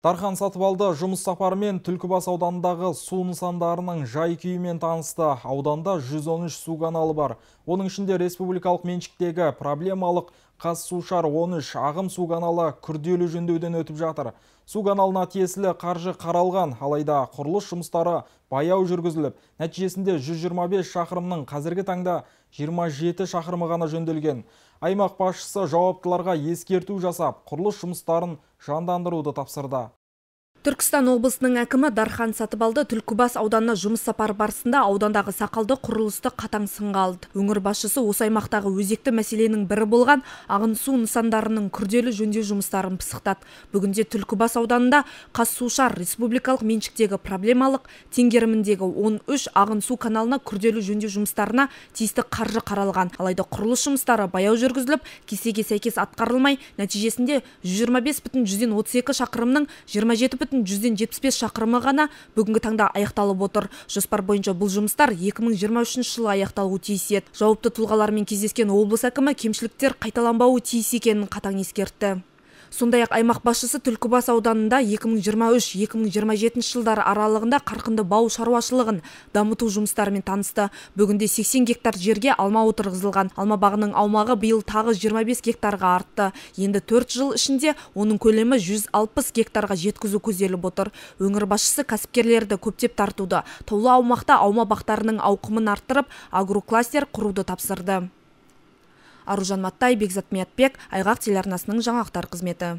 Тархан Сатыбалды жұмыс сапарымен Түлкібас ауданындағы су нысандарының жай күйімен танысты. Ауданда 113 су каналы бар. Оның ішінде республикалық меншіктегі проблемалық қазсушар 13 ағым су каналы күрделі жөндеуден өтіп жатыр. Су каналына тиесілі қаржы қаралған, алайда құрылыс жұмыстары баяу жүргізіліп, нәтижесінде 125 шақырымның қазіргі таңда 27 шақырымы ғана жөнделген аймақ басшысы жауаптыларға ескерту жасап, құрылыс жұмыстарын жандандыруды тапсырды. Түркістан облысының әкімі Дархан Сатыбалды Түлкібас ауданына жұмыс сапары барысында аудандағы сақалды құрылысты қатаң сынға алды. Өңір басшысы осы аймақтағы өзекті мәселенің бірі болған ағын су нысандарының күрделі жөндеу жұмыстарын пысықтады. Бүгінде Түлкібас ауданында Қазсушар республикалық меншіктегі проблемалық теңгеріміндегі 13 ағын су каналына күрделі жөндеу жұмыстарына тиісті қаржы қаралған. Алайда құрылыс жұмыстары баяу жүргізіліп, кесеге сәйкес атқарылмай, нәтижесінде 125,32 шақырымның 27 жүретін жүзден жетпіс бес шақырымы ғана бүгінгі таңда аяқталып отыр жоспар бойынша бұл жұмыстар 2023 жылы аяқталуы тиіс еді жауапты тұлғалармен кездескен облыс әкімі кемшіліктер қайталанбауы тиіс екенін қатаң ескертті сондай ақ аймақ басшысы түлкібас ауданында 2023-2027 жылдар аралығында қарқынды бау шаруашылығын дамыту жұмыстарымен танысты бүгінде 80 гектар жерге алма отырғызылған алма бағының аумағы биыл тағы 25 гектарға артты енді 4 жыл ішінде оның көлемі 160 гектарға жеткізу көзделіп отыр өңір басшысы кәсіпкерлерді көптеп тартуды таулы аумақта алма бақтарының ауқымын арттырып агрокластер құруды тапсырды аружан маттай бекзат миятбек айғақ телеарнасының жаңалықтар қызметі